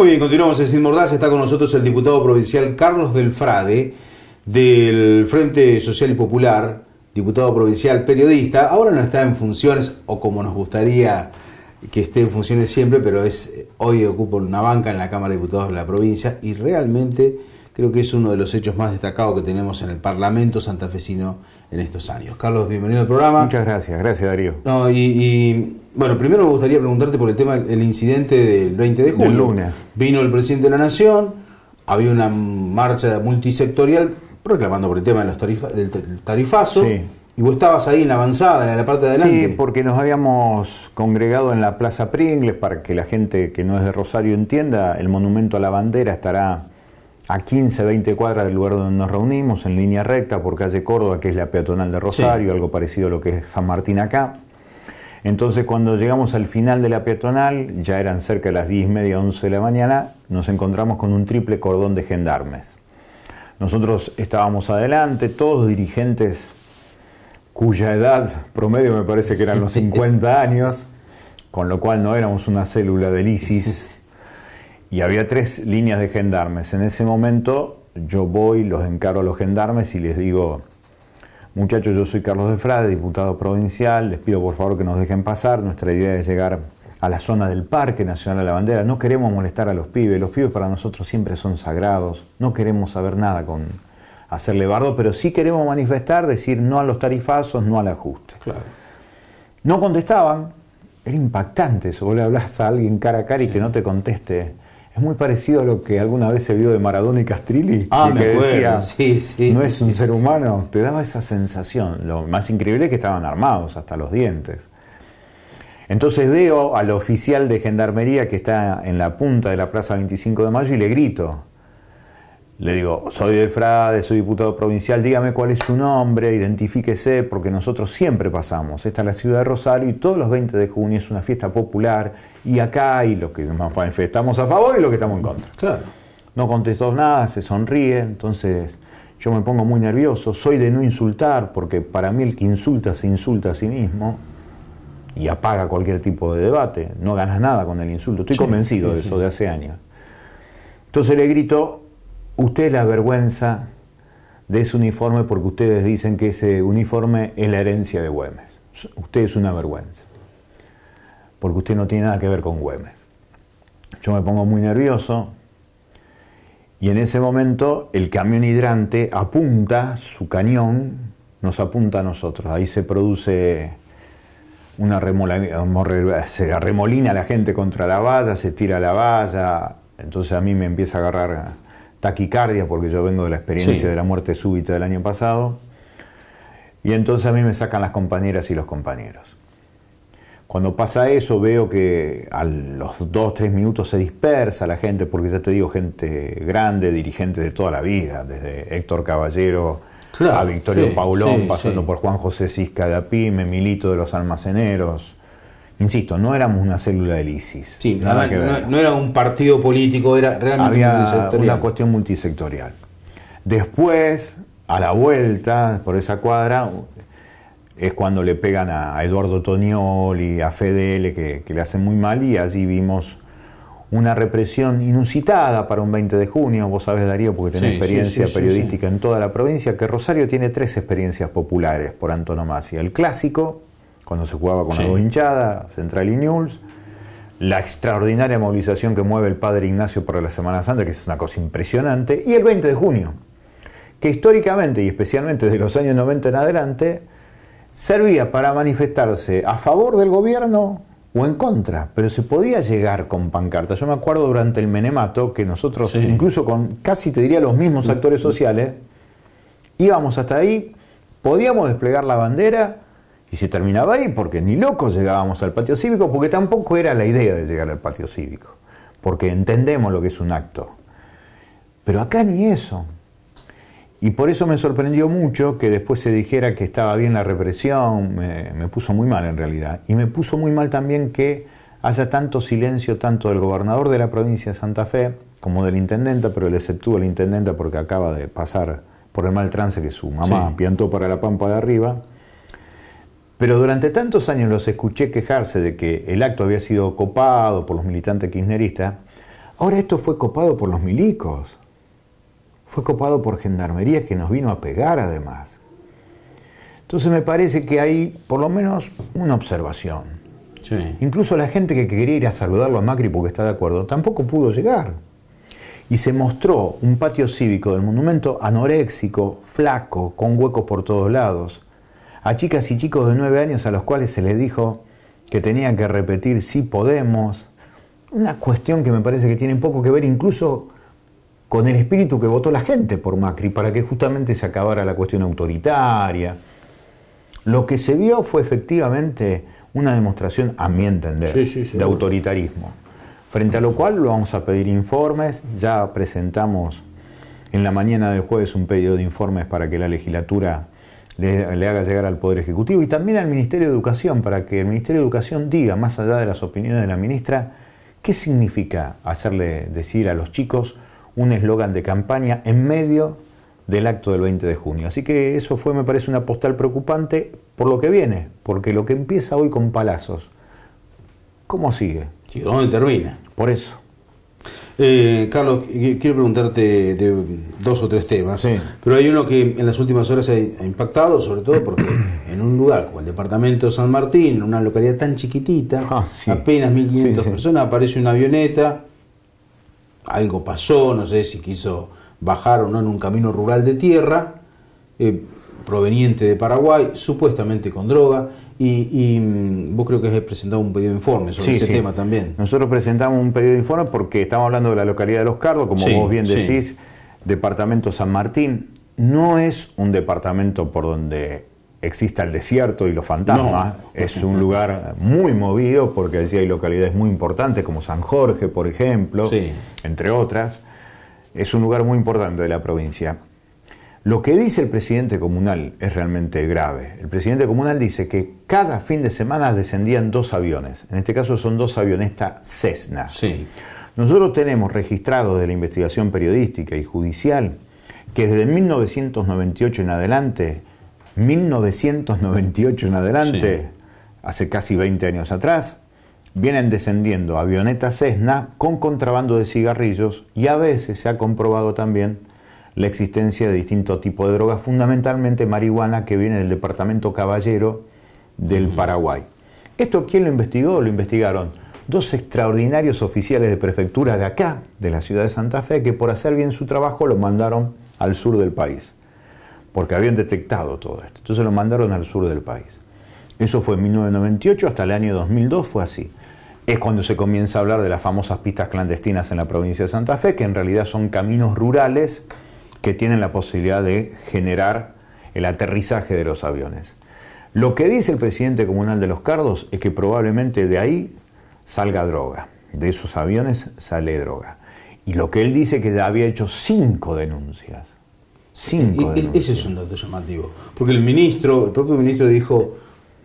Muy bien, continuamos en Sin Mordaz. Está con nosotros el diputado provincial Carlos Delfrade, del Frente Social y Popular, diputado provincial, periodista. Ahora no está en funciones, o como nos gustaría que esté en funciones siempre, pero es hoy ocupa una banca en la Cámara de Diputados de la provincia y realmente Creo que es uno de los hechos más destacados que tenemos en el Parlamento santafesino en estos años. Carlos, bienvenido al programa. Muchas gracias, gracias Darío. y, bueno, primero me gustaría preguntarte por el tema del incidente del 20 de julio. El lunes. Vino el presidente de la Nación, había una marcha multisectorial reclamando por el tema de del tarifazo. Sí. Y vos estabas ahí en la avanzada, en la parte de adelante. Sí, porque nos habíamos congregado en la Plaza Pringles para que la gente que no es de Rosario entienda, el monumento a la bandera estará a 15, 20 cuadras del lugar donde nos reunimos, en línea recta por calle Córdoba, que es la peatonal de Rosario, algo parecido a lo que es San Martín acá. Entonces cuando llegamos al final de la peatonal, ya eran cerca de las 10 media, 11 de la mañana, nos encontramos con un triple cordón de gendarmes. Nosotros estábamos adelante, todos dirigentes cuya edad promedio me parece que eran los 50 años, con lo cual no éramos una célula del ISIS y había tres líneas de gendarmes. En ese momento yo voy, los encaro a los gendarmes y les digo, muchachos, yo soy Carlos de Frade, diputado provincial, les pido por favor que nos dejen pasar, nuestra idea es llegar a la zona del Parque Nacional de la Bandera, no queremos molestar a los pibes, los pibes para nosotros siempre son sagrados, no queremos saber nada con hacerle bardo, pero sí queremos manifestar, decir no a los tarifazos, no al ajuste. Claro. No contestaban, era impactante eso, vos le hablas a alguien cara a cara y que no te conteste es muy parecido a lo que alguna vez se vio de Maradona y Castrilli, ah, que decía, no es un ser humano, te daba esa sensación. Lo más increíble es que estaban armados hasta los dientes. Entonces veo al oficial de gendarmería que está en la punta de la Plaza 25 de Mayo y le grito, le digo, soy del Frade, soy diputado provincial, dígame cuál es su nombre, identifíquese, porque nosotros siempre pasamos. Esta es la ciudad de Rosario y todos los 20 de junio es una fiesta popular y acá hay los que estamos a favor y los que estamos en contra. Claro. No contestó nada, se sonríe, entonces yo me pongo muy nervioso, soy de no insultar, porque para mí el que insulta se insulta a sí mismo y apaga cualquier tipo de debate, no ganas nada con el insulto, estoy convencido de eso de hace años. Entonces le grito, usted la vergüenza de ese uniforme porque ustedes dicen que ese uniforme es la herencia de Güemes. Usted es una vergüenza, porque usted no tiene nada que ver con Güemes. Yo me pongo muy nervioso y en ese momento el camión hidrante apunta su cañón, nos apunta a nosotros. Ahí se produce una remolina, se arremolina la gente contra la valla, se tira la valla, entonces a mí me empieza a agarrar taquicardia, porque yo vengo de la experiencia de la muerte súbita del año pasado. Y entonces a mí me sacan las compañeras y los compañeros. Cuando pasa eso veo que a los dos, tres minutos se dispersa la gente, porque ya te digo, gente grande, dirigente de toda la vida, desde Héctor Caballero a Victorio Paulón, pasando por Juan José Cisca de Apime, Milito de los Almaceneros, Insisto, no éramos una célula del ISIS. Sí, No, era un partido político, era realmente una cuestión multisectorial. Después, a la vuelta, por esa cuadra, es cuando le pegan a Eduardo y a Fedele, que, le hacen muy mal, y allí vimos una represión inusitada para un 20 de junio, vos sabés Darío, porque tenés experiencia periodística en toda la provincia, que Rosario tiene tres experiencias populares por antonomasia. El clásico, cuando se jugaba con sí. hinchada... Central y News, la extraordinaria movilización que mueve el padre Ignacio para la Semana Santa, que es una cosa impresionante, y el 20 de junio, que históricamente y especialmente desde los años 90 en adelante, servía para manifestarse a favor del gobierno o en contra, pero se podía llegar con pancartas. Yo me acuerdo durante el Menemato que nosotros, incluso con casi te diría los mismos actores mm, mm. sociales, íbamos hasta ahí, podíamos desplegar la bandera y se terminaba ahí porque ni locos llegábamos al patio cívico, porque tampoco era la idea de llegar al patio cívico, porque entendemos lo que es un acto. Pero acá ni eso. Y por eso me sorprendió mucho que después se dijera que estaba bien la represión, me, puso muy mal en realidad. Y me puso muy mal también que haya tanto silencio tanto del gobernador de la provincia de Santa Fe como del intendente, pero le exceptuó el intendente porque acaba de pasar por el mal trance que su mamá piantó para la pampa de arriba pero durante tantos años los escuché quejarse de que el acto había sido copado por los militantes kirchneristas. Ahora esto fue copado por los milicos. Fue copado por gendarmería que nos vino a pegar además. Entonces me parece que hay por lo menos una observación. Incluso la gente que quería ir a saludarlo a Macri porque está de acuerdo, tampoco pudo llegar. Y se mostró un patio cívico del monumento anoréxico, flaco, con huecos por todos lados a chicas y chicos de nueve años a los cuales se les dijo que tenían que repetir si podemos, una cuestión que me parece que tiene poco que ver incluso con el espíritu que votó la gente por Macri para que justamente se acabara la cuestión autoritaria. Lo que se vio fue efectivamente una demostración, a mi entender, de autoritarismo. Frente a lo cual lo vamos a pedir informes, ya presentamos en la mañana del jueves un pedido de informes para que la legislatura le, haga llegar al Poder Ejecutivo y también al Ministerio de Educación, para que el Ministerio de Educación diga, más allá de las opiniones de la ministra, qué significa hacerle decir a los chicos un eslogan de campaña en medio del acto del 20 de junio. Así que eso fue, me parece, una postal preocupante por lo que viene, porque lo que empieza hoy con palazos, ¿cómo sigue? y ¿dónde termina? Por eso. Eh, Carlos, quiero preguntarte de dos o tres temas, pero hay uno que en las últimas horas ha impactado, sobre todo porque en un lugar como el departamento San Martín, en una localidad tan chiquitita, ah, apenas 1.500 personas, aparece una avioneta, algo pasó, no sé si quiso bajar o no en un camino rural de tierra, eh, proveniente de Paraguay, supuestamente con droga, y, mm, vos creo que has presentado un pedido de informe sobre ese tema también. Nosotros presentamos un pedido de informe porque estamos hablando de la localidad de Los Cardos, como vos bien decís, departamento San Martín. No es un departamento por donde exista el desierto y los fantasmas. Es un lugar muy movido porque allí hay localidades muy importantes como San Jorge, por ejemplo, entre otras. Es un lugar muy importante de la provincia. Lo que dice el presidente comunal es realmente grave. El presidente comunal dice que cada fin de semana descendían dos aviones. En este caso son dos avionetas Cessna. Sí. Nosotros tenemos registrado de la investigación periodística y judicial que desde 1998 en adelante, 1998 en adelante, hace casi 20 años atrás, vienen descendiendo avionetas Cessna con contrabando de cigarrillos y a veces se ha comprobado también la existencia de distintos tipos de drogas, fundamentalmente marihuana, que viene del departamento Caballero del Paraguay. ¿Esto quién lo investigó? Lo investigaron dos extraordinarios oficiales de prefectura de acá, de la ciudad de Santa Fe, que por hacer bien su trabajo lo mandaron al sur del país, porque habían detectado todo esto. Entonces lo mandaron al sur del país. Eso fue en 1998, hasta el año 2002 fue así. Es cuando se comienza a hablar de las famosas pistas clandestinas en la provincia de Santa Fe, que en realidad son caminos rurales que tienen la posibilidad de generar el aterrizaje de los aviones. Lo que dice el presidente comunal de Los Cardos es que probablemente de ahí salga droga, de esos aviones sale droga. Y lo que él dice que ya había hecho cinco denuncias. Cinco. E, e, ese es un dato llamativo. Porque el ministro, el propio ministro dijo,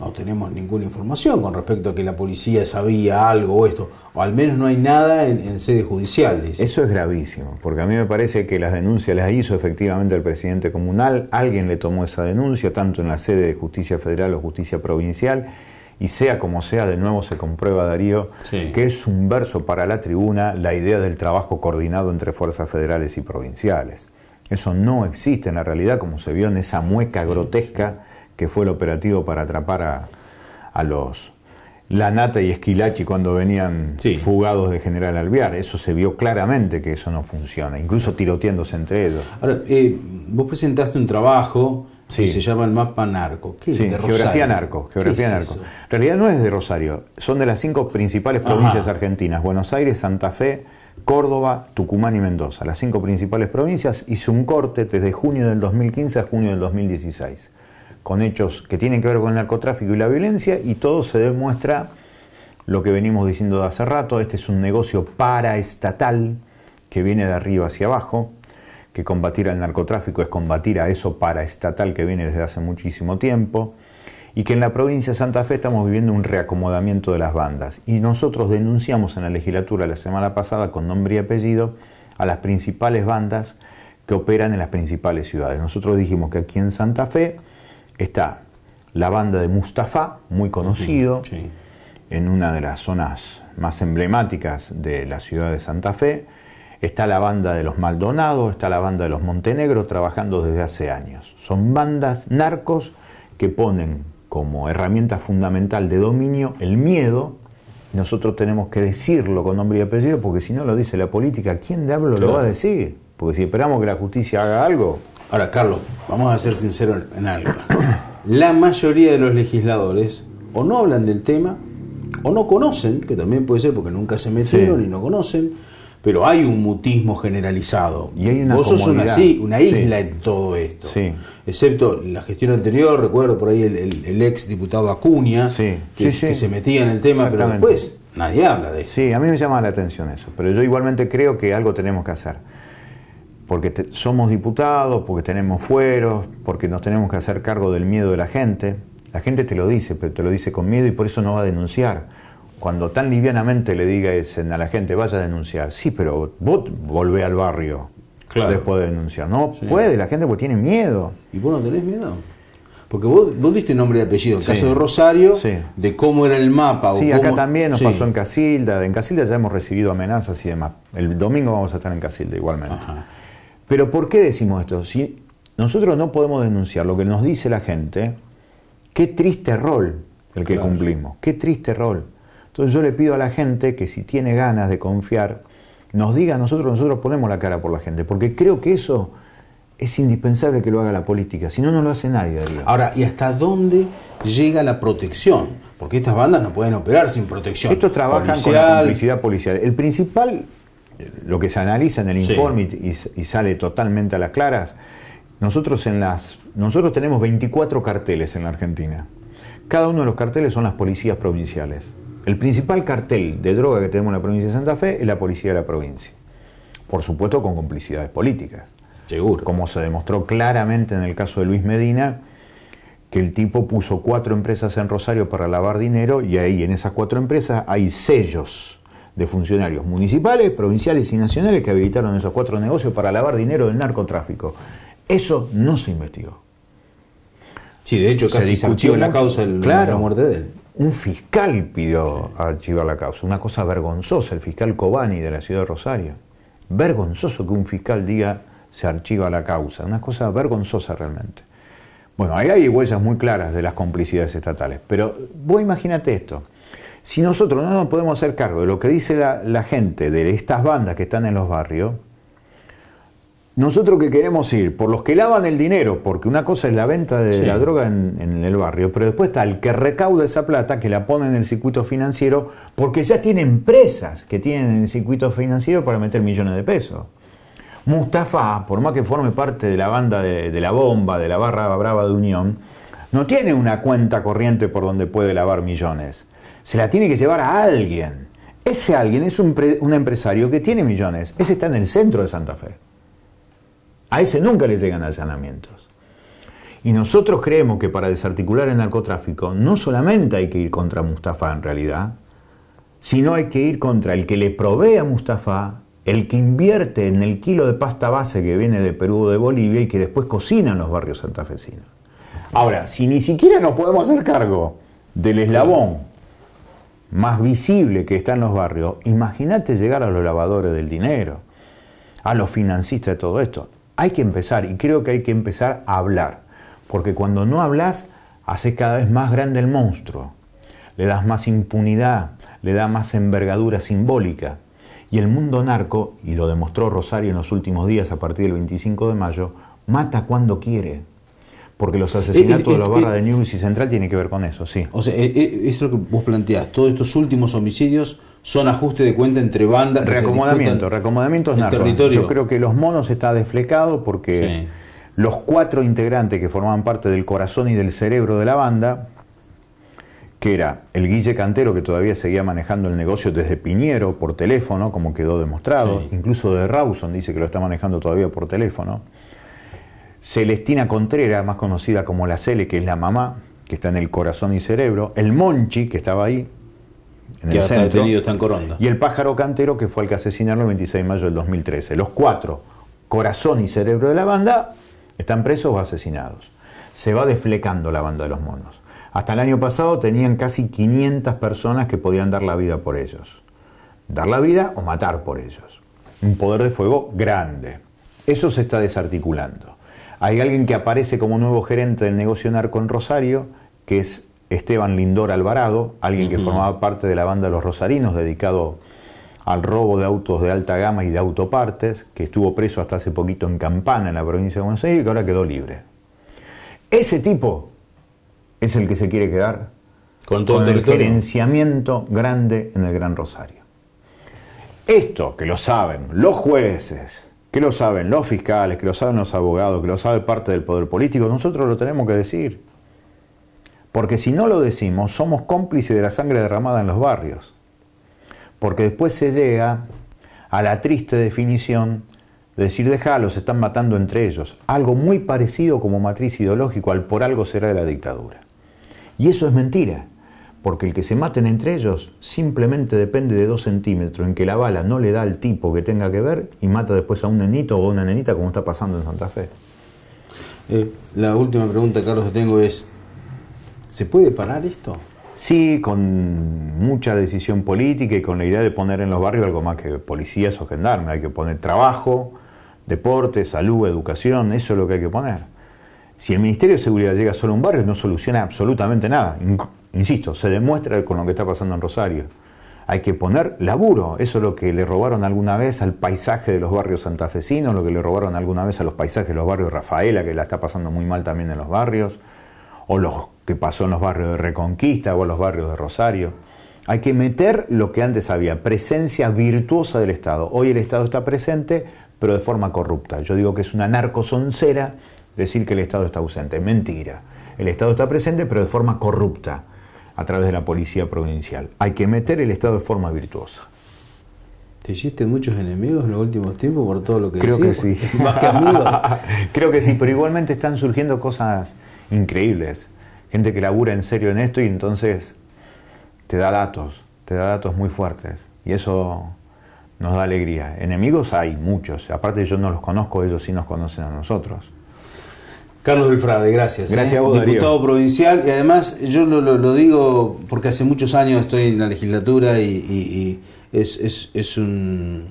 no tenemos ninguna información con respecto a que la policía sabía algo o esto, o al menos no hay nada en, sede judicial. Dice. Eso es gravísimo, porque a mí me parece que las denuncias las hizo efectivamente el presidente comunal, alguien le tomó esa denuncia, tanto en la sede de justicia federal o justicia provincial, y sea como sea, de nuevo se comprueba, Darío, que es un verso para la tribuna la idea del trabajo coordinado entre fuerzas federales y provinciales. Eso no existe en la realidad, como se vio en esa mueca grotesca que fue el operativo para atrapar a, a los Lanata y Esquilachi cuando venían fugados de General Alvear. Eso se vio claramente que eso no funciona, incluso tiroteándose entre ellos. Ahora, eh, vos presentaste un trabajo que se llama el mapa narco. ¿Qué sí, geografía narco. Geografía narco. En realidad no es de Rosario, son de las cinco principales provincias argentinas, Buenos Aires, Santa Fe, Córdoba, Tucumán y Mendoza, las cinco principales provincias, hizo un corte desde junio del 2015 a junio del 2016 con hechos que tienen que ver con el narcotráfico y la violencia y todo se demuestra lo que venimos diciendo de hace rato, este es un negocio paraestatal que viene de arriba hacia abajo, que combatir al narcotráfico es combatir a eso paraestatal que viene desde hace muchísimo tiempo, y que en la provincia de Santa Fe estamos viviendo un reacomodamiento de las bandas. Y nosotros denunciamos en la legislatura la semana pasada con nombre y apellido a las principales bandas que operan en las principales ciudades. Nosotros dijimos que aquí en Santa Fe Está la banda de Mustafa, muy conocido, en una de las zonas más emblemáticas de la ciudad de Santa Fe. Está la banda de los Maldonados, está la banda de los Montenegro, trabajando desde hace años. Son bandas narcos que ponen como herramienta fundamental de dominio el miedo. Nosotros tenemos que decirlo con nombre y apellido, porque si no lo dice la política, ¿quién diablo lo va a decir? Porque si esperamos que la justicia haga algo, Ahora, Carlos, vamos a ser sinceros en algo. La mayoría de los legisladores o no hablan del tema o no conocen, que también puede ser porque nunca se metieron y no conocen, pero hay un mutismo generalizado. Y hay una Vos sos una, isla en todo esto. Sí. Excepto la gestión anterior, recuerdo por ahí el, ex diputado Acuña, Que, que, se metía en el tema, pero después nadie habla de eso. Sí, a mí me llama la atención eso, pero yo igualmente creo que algo tenemos que hacer porque somos diputados, porque tenemos fueros, porque nos tenemos que hacer cargo del miedo de la gente. La gente te lo dice, pero te lo dice con miedo y por eso no va a denunciar. Cuando tan livianamente le digas a la gente, vaya a denunciar, sí, pero vos volvé al barrio claro. después de denunciar. No puede la gente porque tiene miedo. ¿Y vos no tenés miedo? Porque vos, diste nombre y apellido, en caso de Rosario, de cómo era el mapa. O sí, acá también nos pasó en Casilda. En Casilda ya hemos recibido amenazas y demás. El domingo vamos a estar en Casilda igualmente. Ajá. Pero ¿por qué decimos esto? Si nosotros no podemos denunciar lo que nos dice la gente, qué triste rol el que cumplimos, qué triste rol. Entonces yo le pido a la gente que si tiene ganas de confiar, nos diga nosotros, nosotros ponemos la cara por la gente, porque creo que eso es indispensable que lo haga la política, si no, no lo hace nadie. Ahora, ¿y hasta dónde llega la protección? Porque estas bandas no pueden operar sin protección. Estos trabajan con la publicidad policial. El principal lo que se analiza en el informe y, sale totalmente a las claras, nosotros, en las, nosotros tenemos 24 carteles en la Argentina. Cada uno de los carteles son las policías provinciales. El principal cartel de droga que tenemos en la provincia de Santa Fe es la policía de la provincia. Por supuesto con complicidades políticas. Seguro. Como se demostró claramente en el caso de Luis Medina, que el tipo puso cuatro empresas en Rosario para lavar dinero y ahí en esas cuatro empresas hay sellos de funcionarios municipales, provinciales y nacionales que habilitaron esos cuatro negocios para lavar dinero del narcotráfico. Eso no se investigó. Sí, de hecho se archivó la causa el, claro, la muerte de él. Un fiscal pidió archivar la causa, una cosa vergonzosa, el fiscal Cobani de la ciudad de Rosario. Vergonzoso que un fiscal diga se archiva la causa, una cosa vergonzosa realmente. Bueno, ahí hay huellas muy claras de las complicidades estatales, pero vos imagínate esto. Si nosotros no nos podemos hacer cargo de lo que dice la, gente de estas bandas que están en los barrios, nosotros que queremos ir por los que lavan el dinero, porque una cosa es la venta de la droga en, el barrio, pero después está el que recauda esa plata, que la pone en el circuito financiero, porque ya tiene empresas que tienen el circuito financiero para meter millones de pesos. Mustafa, por más que forme parte de la banda de, de la bomba, de la barra brava de Unión, no tiene una cuenta corriente por donde puede lavar millones se la tiene que llevar a alguien. Ese alguien es un, empresario que tiene millones. Ese está en el centro de Santa Fe. A ese nunca le llegan allanamientos. Y nosotros creemos que para desarticular el narcotráfico no solamente hay que ir contra Mustafa en realidad, sino hay que ir contra el que le provee a Mustafa, el que invierte en el kilo de pasta base que viene de Perú o de Bolivia y que después cocina en los barrios santafesinos. Ahora, si ni siquiera nos podemos hacer cargo del eslabón más visible que está en los barrios, imagínate llegar a los lavadores del dinero, a los financistas de todo esto. Hay que empezar y creo que hay que empezar a hablar, porque cuando no hablas, hace cada vez más grande el monstruo, le das más impunidad, le da más envergadura simbólica. Y el mundo narco, y lo demostró Rosario en los últimos días a partir del 25 de mayo, mata cuando quiere. Porque los eh, eh, asesinatos de la eh, barra de News y Central tienen que ver con eso, sí. O sea, esto que vos planteás, todos estos últimos homicidios son ajuste de cuenta entre bandas. Reacomodamiento, reacomodamiento es narco. Yo creo que los monos está desflecado porque los cuatro integrantes que formaban parte del corazón y del cerebro de la banda, que era el Guille Cantero que todavía seguía manejando el negocio desde Piñero por teléfono, como quedó demostrado, incluso de Rawson dice que lo está manejando todavía por teléfono. Celestina Contreras, más conocida como la Cele, que es la mamá, que está en el corazón y cerebro, el Monchi, que estaba ahí, en el centro, está en Coronda. y el pájaro cantero, que fue el que asesinaron el 26 de mayo del 2013. Los cuatro, corazón y cerebro de la banda, están presos o asesinados. Se va desflecando la banda de los monos. Hasta el año pasado tenían casi 500 personas que podían dar la vida por ellos. Dar la vida o matar por ellos. Un poder de fuego grande. Eso se está desarticulando. Hay alguien que aparece como nuevo gerente del negocio con Rosario, que es Esteban Lindor Alvarado, alguien que formaba parte de la banda Los Rosarinos, dedicado al robo de autos de alta gama y de autopartes, que estuvo preso hasta hace poquito en Campana, en la provincia de Buenos Aires, y que ahora quedó libre. Ese tipo es el que se quiere quedar con todo el gerenciamiento grande en el Gran Rosario. Esto que lo saben los jueces, que lo saben los fiscales, que lo saben los abogados, que lo sabe parte del poder político, nosotros lo tenemos que decir. Porque si no lo decimos, somos cómplices de la sangre derramada en los barrios. Porque después se llega a la triste definición de decir, déjalos, se están matando entre ellos. Algo muy parecido como matriz ideológico al por algo será de la dictadura. Y eso es mentira porque el que se maten entre ellos simplemente depende de dos centímetros en que la bala no le da al tipo que tenga que ver y mata después a un nenito o una nenita como está pasando en Santa Fe. Eh, la última pregunta, Carlos, que tengo es, ¿se puede parar esto? Sí, con mucha decisión política y con la idea de poner en los barrios algo más que policías o gendarmes. Hay que poner trabajo, deporte, salud, educación, eso es lo que hay que poner. Si el Ministerio de Seguridad llega solo a un barrio, no soluciona absolutamente nada insisto, se demuestra con lo que está pasando en Rosario. Hay que poner laburo, eso es lo que le robaron alguna vez al paisaje de los barrios santafesinos, lo que le robaron alguna vez a los paisajes de los barrios Rafaela, que la está pasando muy mal también en los barrios, o lo que pasó en los barrios de Reconquista o en los barrios de Rosario. Hay que meter lo que antes había, presencia virtuosa del Estado. Hoy el Estado está presente, pero de forma corrupta. Yo digo que es una narcosoncera decir que el Estado está ausente. Mentira. El Estado está presente, pero de forma corrupta a través de la policía provincial. Hay que meter el Estado de forma virtuosa. ¿Te hiciste muchos enemigos en los últimos tiempos por todo lo que Creo que sí. Más que amigos. Creo que sí, pero igualmente están surgiendo cosas increíbles. Gente que labura en serio en esto y entonces te da datos, te da datos muy fuertes. Y eso nos da alegría. Enemigos hay muchos. Aparte yo no los conozco, ellos sí nos conocen a nosotros. Carlos del gracias. ¿eh? Gracias a vos, Diputado provincial. Y además, yo lo, lo, digo porque hace muchos años estoy en la legislatura y, es, es, un.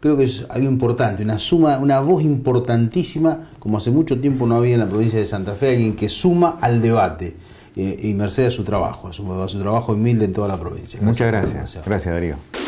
creo que es algo importante, una suma, una voz importantísima, como hace mucho tiempo no había en la provincia de Santa Fe, alguien que suma al debate. Eh, y merced a su trabajo, a su, a su trabajo humilde en toda la provincia. Muchas gracias. Gracias, Darío.